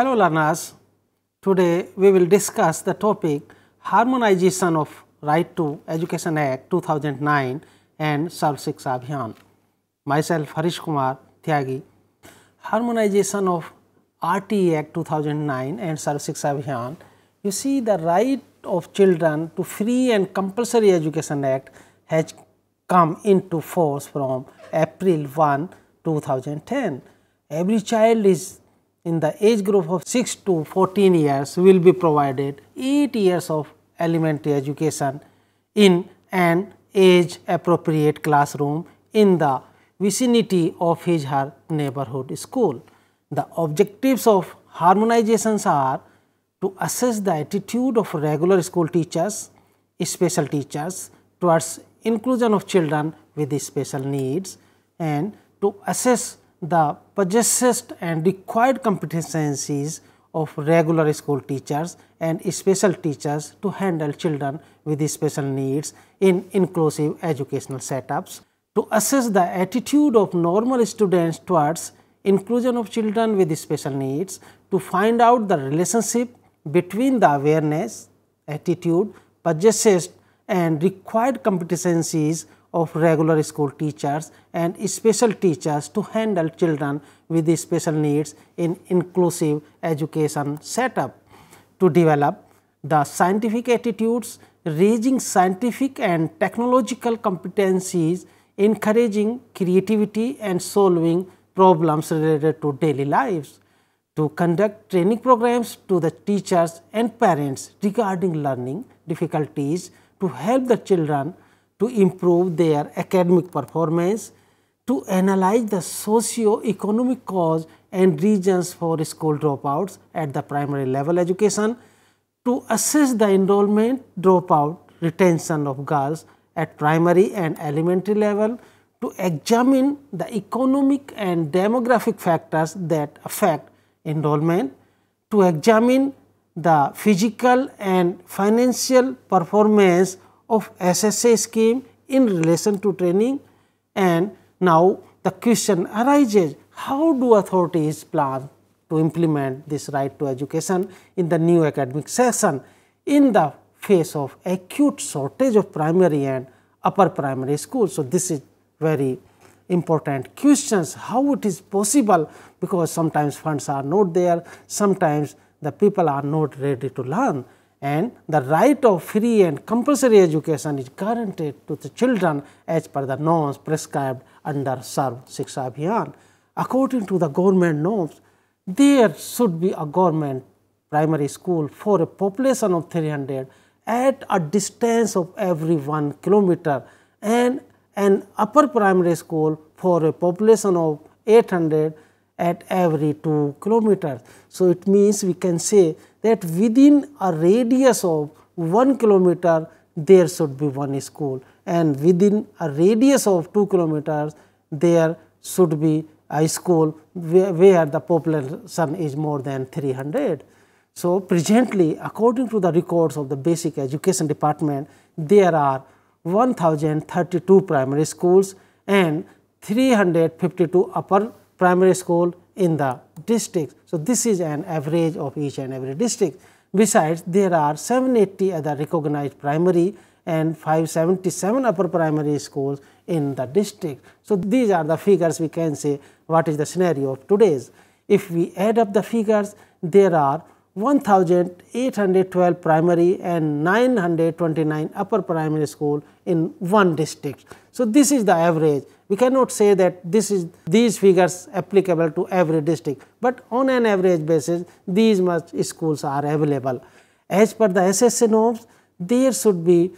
Hello learners, today we will discuss the topic harmonization of Right to Education Act 2009 and Sarv Abhiyan. Myself Harish Kumar Tyagi. Harmonization of RTE Act 2009 and Sarv Abhiyan. You see the right of children to free and compulsory education act has come into force from April 1, 2010. Every child is in the age group of 6 to 14 years will be provided 8 years of elementary education in an age appropriate classroom in the vicinity of his her neighborhood school. The objectives of harmonizations are to assess the attitude of regular school teachers, special teachers towards inclusion of children with special needs and to assess the possessed and required competencies of regular school teachers and special teachers to handle children with special needs in inclusive educational setups. To assess the attitude of normal students towards inclusion of children with special needs, to find out the relationship between the awareness, attitude, possessed and required competencies of regular school teachers and special teachers to handle children with special needs in inclusive education setup to develop the scientific attitudes, raising scientific and technological competencies, encouraging creativity and solving problems related to daily lives, to conduct training programs to the teachers and parents regarding learning difficulties to help the children to improve their academic performance, to analyze the socio-economic cause and reasons for school dropouts at the primary level education, to assess the enrollment, dropout, retention of girls at primary and elementary level, to examine the economic and demographic factors that affect enrollment, to examine the physical and financial performance of SSA scheme in relation to training and now the question arises how do authorities plan to implement this right to education in the new academic session in the face of acute shortage of primary and upper primary school. So, this is very important questions how it is possible because sometimes funds are not there, sometimes the people are not ready to learn and the right of free and compulsory education is guaranteed to the children as per the norms prescribed under Sarv Shiksha Abhiyan. According to the government norms, there should be a government primary school for a population of 300 at a distance of every 1 kilometer and an upper primary school for a population of 800 at every 2 kilometers. So, it means we can say that within a radius of 1 kilometer there should be one school and within a radius of 2 kilometers there should be a school where, where the population is more than 300. So, presently according to the records of the basic education department there are 1032 primary schools and 352 upper primary school in the district. So, this is an average of each and every district. Besides, there are 780 other recognized primary and 577 upper primary schools in the district. So, these are the figures we can say what is the scenario of today's. If we add up the figures, there are 1812 primary and 929 upper primary school in one district. So, this is the average we cannot say that this is these figures applicable to every district, but on an average basis these much schools are available. As per the SSA norms, there should be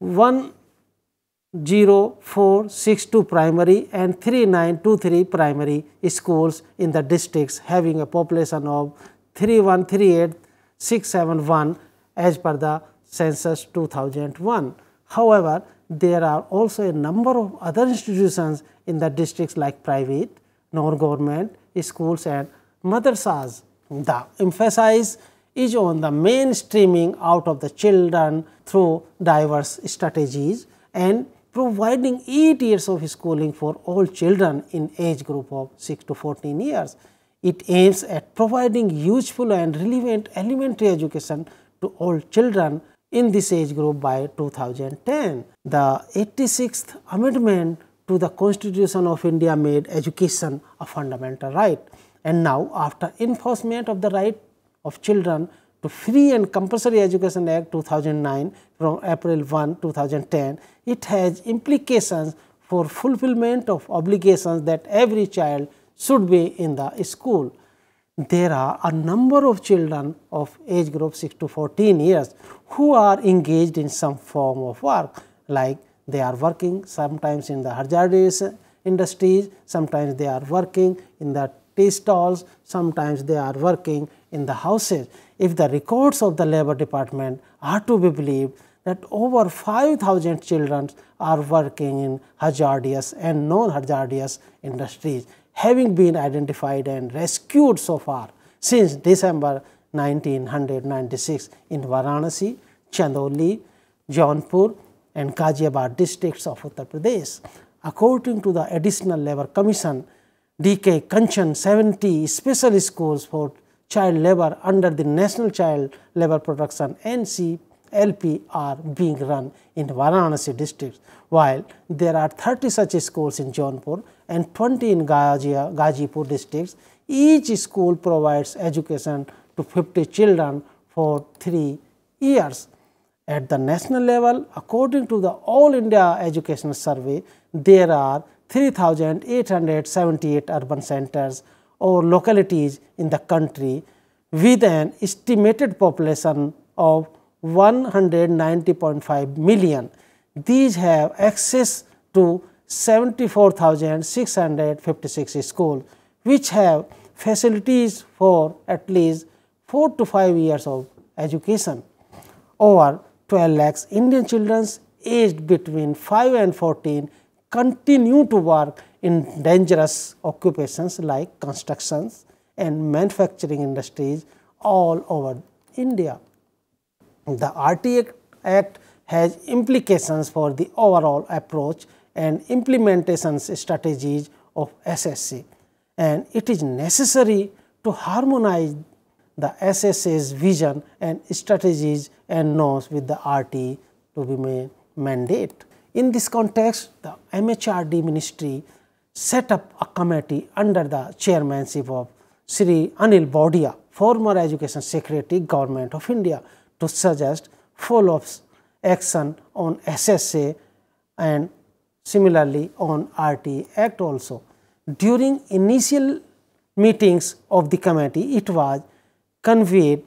10462 primary and 3923 primary schools in the districts having a population of 3138671 as per the census 2001. However, there are also a number of other institutions in the districts like private, non-government, schools and madrasas. The emphasis is on the mainstreaming out of the children through diverse strategies and providing 8 years of schooling for all children in age group of 6 to 14 years. It aims at providing useful and relevant elementary education to all children in this age group by 2010. The 86th amendment to the Constitution of India made education a fundamental right. And now after enforcement of the right of children to Free and Compulsory Education Act 2009 from April 1, 2010, it has implications for fulfillment of obligations that every child should be in the school there are a number of children of age group 6 to 14 years who are engaged in some form of work like they are working sometimes in the hazardous industries, sometimes they are working in the tea stalls, sometimes they are working in the houses. If the records of the labor department are to be believed that over 5000 children are working in hazardous and non-hazardous industries having been identified and rescued so far since December 1996 in Varanasi, Chandoli, Jaunpur and Ghaziabad districts of Uttar Pradesh. According to the Additional Labour Commission, D.K. Kanchan 70 special schools for child labour under the National Child Labour Protection NC LP are being run in Varanasi district, while there are 30 such schools in Jaunpur and 20 in Gajipur districts. Each school provides education to 50 children for 3 years. At the national level, according to the All India Education Survey, there are 3878 urban centers or localities in the country with an estimated population of 190.5 million. These have access to 74,656 schools, which have facilities for at least 4 to 5 years of education. Over 12 lakhs Indian children aged between 5 and 14 continue to work in dangerous occupations like constructions and manufacturing industries all over India. The RTA Act has implications for the overall approach and implementation strategies of SSC and it is necessary to harmonize the SSA's vision and strategies and norms with the RT to be made mandate. In this context, the MHRD ministry set up a committee under the chairmanship of Sri Anil Bodia, former Education Secretary, Government of India, to suggest follow-up action on SSA and similarly on RT Act also. During initial meetings of the committee, it was conveyed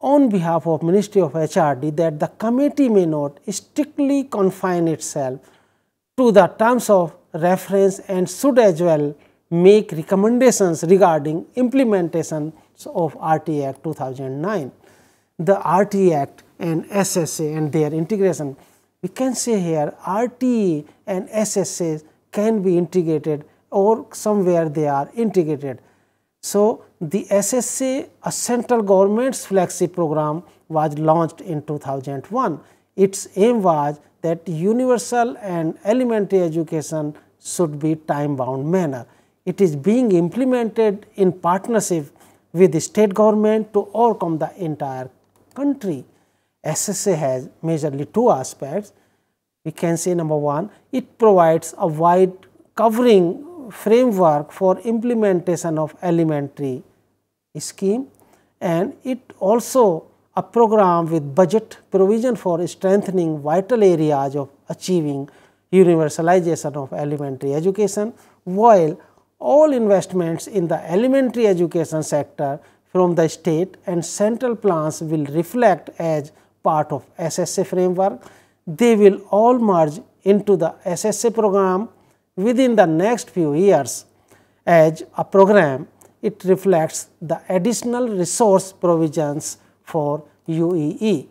on behalf of Ministry of HRD that the committee may not strictly confine itself to the terms of reference and should as well make recommendations regarding implementations of RT Act 2009 the RTE Act and SSA and their integration. We can say here RTE and SSA can be integrated or somewhere they are integrated. So, the SSA, a central government's flagship program was launched in 2001. Its aim was that universal and elementary education should be time bound manner. It is being implemented in partnership with the state government to overcome the entire country. SSA has majorly two aspects. We can say number one, it provides a wide covering framework for implementation of elementary scheme and it also a program with budget provision for strengthening vital areas of achieving universalization of elementary education, while all investments in the elementary education sector from the state and central plans will reflect as part of SSA framework. They will all merge into the SSA program within the next few years. As a program, it reflects the additional resource provisions for UEE.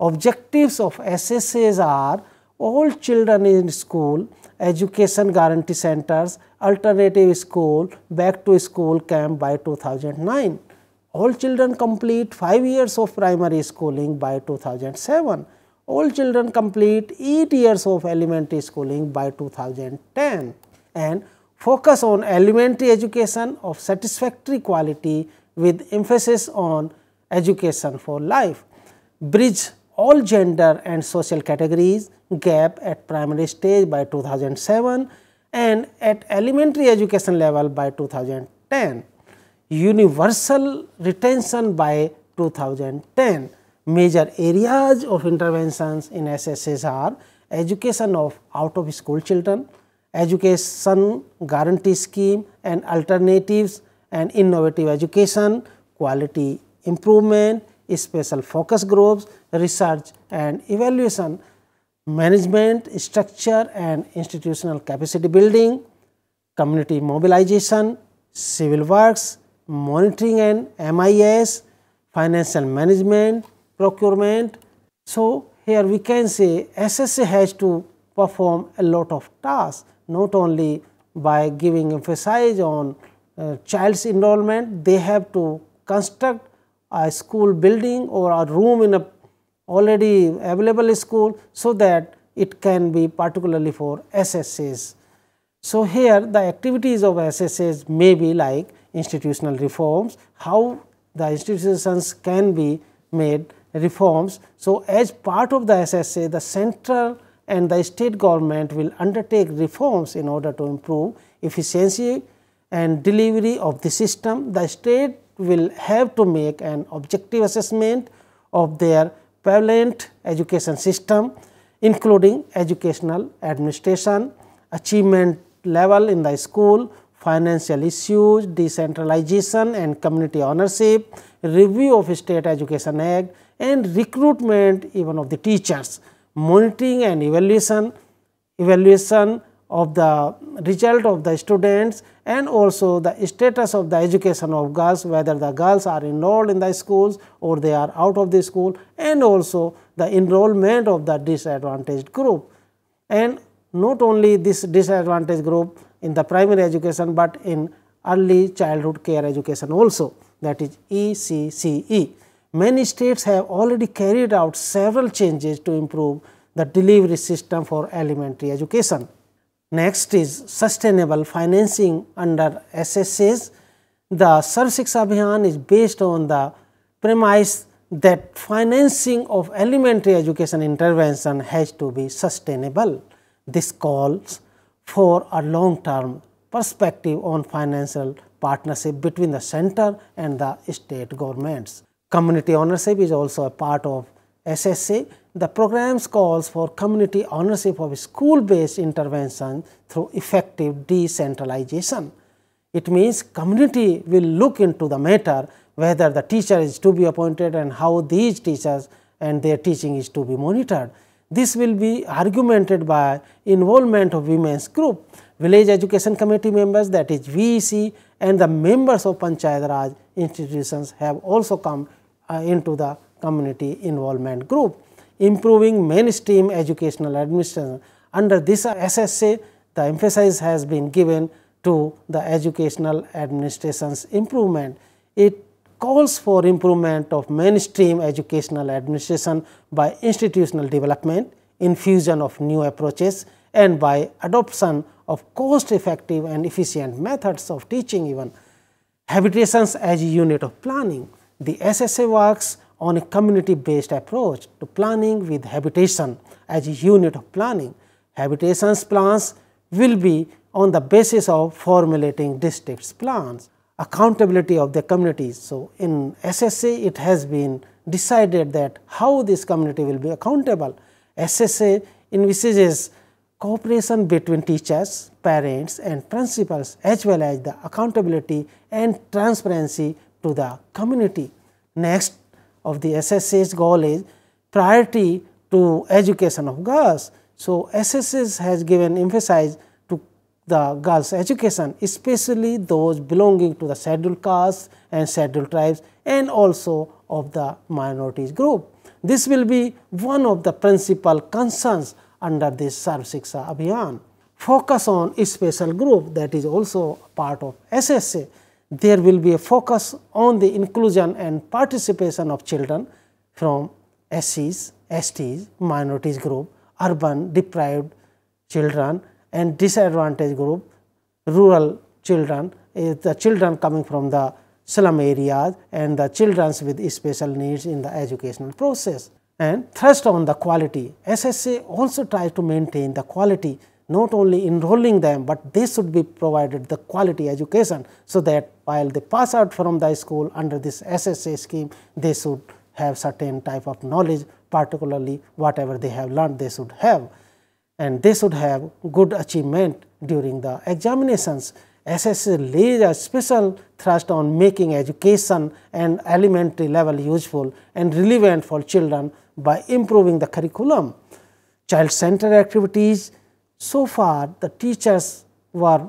Objectives of SSAs are all children in school, education guarantee centers, alternative school, back to school camp by 2009 all children complete 5 years of primary schooling by 2007. All children complete 8 years of elementary schooling by 2010 and focus on elementary education of satisfactory quality with emphasis on education for life. Bridge all gender and social categories gap at primary stage by 2007 and at elementary education level by 2010 universal retention by 2010. Major areas of interventions in SSS are education of out of school children, education guarantee scheme and alternatives and innovative education, quality improvement, special focus groups, research and evaluation, management, structure and institutional capacity building, community mobilization, civil works, monitoring and MIS, financial management, procurement. So, here we can say SSA has to perform a lot of tasks not only by giving emphasis on uh, child's enrollment, they have to construct a school building or a room in a already available school so that it can be particularly for SSAs. So, here the activities of SSAs may be like institutional reforms, how the institutions can be made reforms. So, as part of the SSA, the central and the state government will undertake reforms in order to improve efficiency and delivery of the system. The state will have to make an objective assessment of their prevalent education system, including educational administration, achievement level in the school, financial issues, decentralization and community ownership, review of State Education Act and recruitment even of the teachers, monitoring and evaluation, evaluation of the result of the students and also the status of the education of girls, whether the girls are enrolled in the schools or they are out of the school and also the enrollment of the disadvantaged group. And not only this disadvantaged group, in the primary education, but in early childhood care education also that is ECCE. Many states have already carried out several changes to improve the delivery system for elementary education. Next is sustainable financing under SSAs. The Sarv Abhiyan is based on the premise that financing of elementary education intervention has to be sustainable. This calls for a long term perspective on financial partnership between the center and the state governments. Community ownership is also a part of SSA. The program calls for community ownership of school-based intervention through effective decentralization. It means community will look into the matter whether the teacher is to be appointed and how these teachers and their teaching is to be monitored. This will be argumented by involvement of women's group, village education committee members that is VEC and the members of Panchayat Raj institutions have also come uh, into the community involvement group. Improving mainstream educational administration. under this SSA the emphasis has been given to the educational administration's improvement. It calls for improvement of mainstream educational administration by institutional development, infusion of new approaches and by adoption of cost effective and efficient methods of teaching even. Habitations as a unit of planning, the SSA works on a community based approach to planning with habitation as a unit of planning. Habitations plans will be on the basis of formulating districts plans accountability of the communities. So, in SSA it has been decided that how this community will be accountable. SSA envisages cooperation between teachers, parents and principals as well as the accountability and transparency to the community. Next of the SSA's goal is priority to education of girls. So, SSS has given emphasis the girls education especially those belonging to the scheduled castes and scheduled tribes and also of the minorities group. This will be one of the principal concerns under this Sarv Abhiyan. Focus on special group that is also part of SSA. There will be a focus on the inclusion and participation of children from SCs, STs, minorities group, urban deprived children and disadvantaged group rural children eh, the children coming from the slum areas and the children with special needs in the educational process and thrust on the quality. SSA also tries to maintain the quality not only enrolling them, but they should be provided the quality education so that while they pass out from the school under this SSA scheme, they should have certain type of knowledge particularly whatever they have learned they should have and they should have good achievement during the examinations. SSC lays a special thrust on making education and elementary level useful and relevant for children by improving the curriculum. Child centered activities, so far the teachers were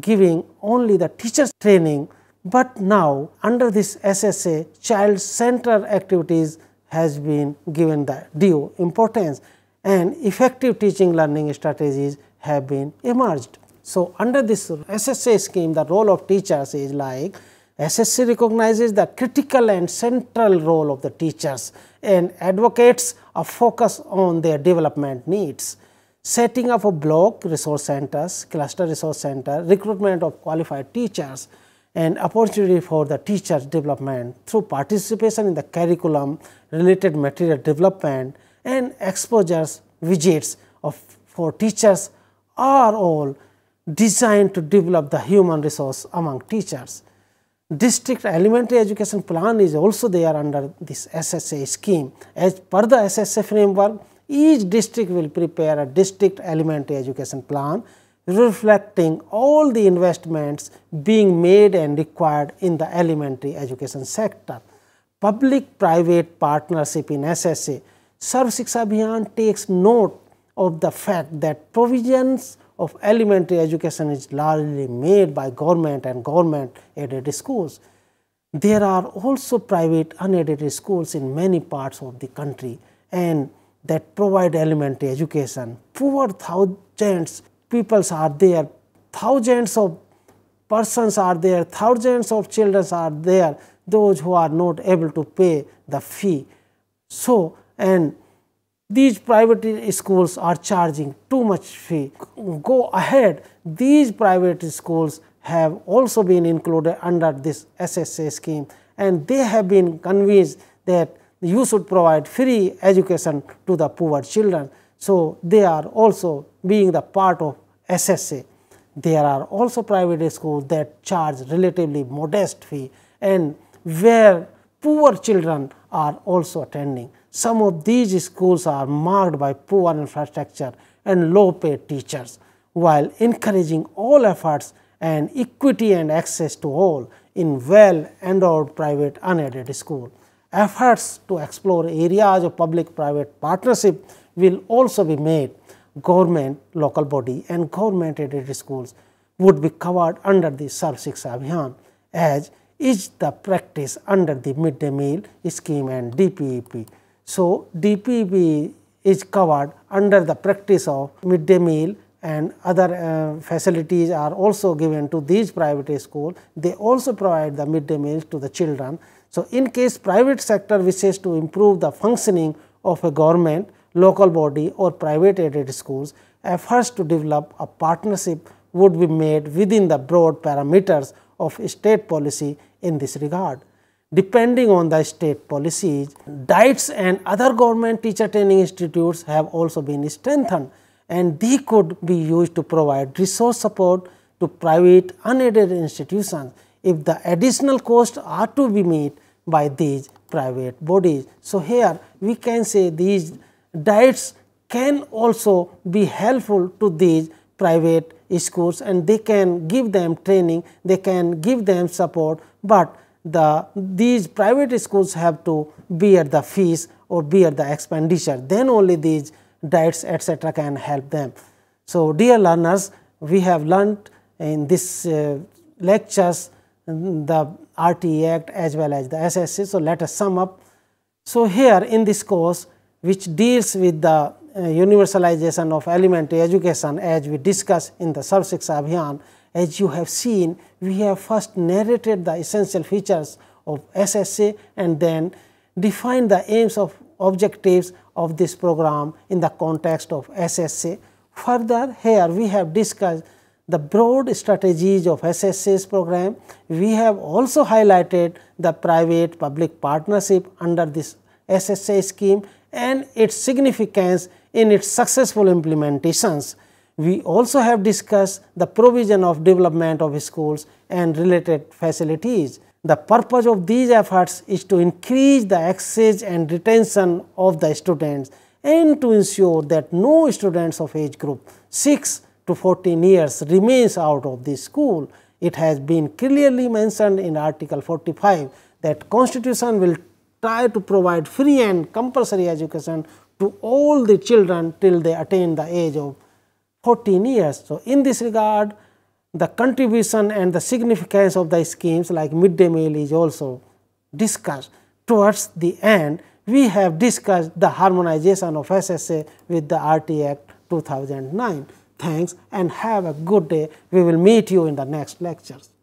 giving only the teachers training, but now under this SSA child centered activities has been given the due importance and effective teaching learning strategies have been emerged. So, under this SSA scheme the role of teachers is like SSC recognizes the critical and central role of the teachers and advocates a focus on their development needs. Setting up of block resource centers, cluster resource center, recruitment of qualified teachers and opportunity for the teacher development through participation in the curriculum related material development and exposures widgets of for teachers are all designed to develop the human resource among teachers. District elementary education plan is also there under this SSA scheme. As per the SSA framework, each district will prepare a district elementary education plan reflecting all the investments being made and required in the elementary education sector. Public-private partnership in SSA Sarv Shiksha Abhiyan takes note of the fact that provisions of elementary education is largely made by government and government aided schools. There are also private unaided schools in many parts of the country and that provide elementary education. Poor thousands peoples are there, thousands of persons are there, thousands of children are there, those who are not able to pay the fee. So, and these private schools are charging too much fee. Go ahead, these private schools have also been included under this SSA scheme and they have been convinced that you should provide free education to the poor children. So, they are also being the part of SSA. There are also private schools that charge relatively modest fee and where poor children are also attending. Some of these schools are marked by poor infrastructure and low paid teachers, while encouraging all efforts and equity and access to all in well endowed private unaided school. Efforts to explore areas of public private partnership will also be made. Government, local body and government aided schools would be covered under the sub-six Abhiyan as is the practice under the midday meal scheme and DPEP. So, DPB is covered under the practice of midday meal and other uh, facilities are also given to these private schools. They also provide the midday meals to the children. So, in case private sector wishes to improve the functioning of a government, local body or private aided schools, efforts to develop a partnership would be made within the broad parameters of state policy in this regard depending on the state policies. diets and other government teacher training institutes have also been strengthened and they could be used to provide resource support to private unaided institutions if the additional costs are to be made by these private bodies. So, here we can say these diets can also be helpful to these private schools and they can give them training, they can give them support, but the these private schools have to bear the fees or bear the expenditure then only these diets etc can help them. So, dear learners we have learnt in this uh, lectures mm, the RTE Act as well as the SSC. So, let us sum up. So, here in this course which deals with the uh, universalization of elementary education as we discuss in the Sarv Shiksha Abhiyan, as you have seen, we have first narrated the essential features of SSA and then defined the aims of objectives of this program in the context of SSA. Further, here we have discussed the broad strategies of SSA's program. We have also highlighted the private public partnership under this SSA scheme and its significance in its successful implementations. We also have discussed the provision of development of schools and related facilities. The purpose of these efforts is to increase the access and retention of the students and to ensure that no students of age group 6 to 14 years remains out of the school. It has been clearly mentioned in article 45 that constitution will try to provide free and compulsory education to all the children till they attain the age of 14 years. So, in this regard the contribution and the significance of the schemes like midday meal is also discussed. Towards the end we have discussed the harmonization of SSA with the RT Act 2009. Thanks and have a good day. We will meet you in the next lectures.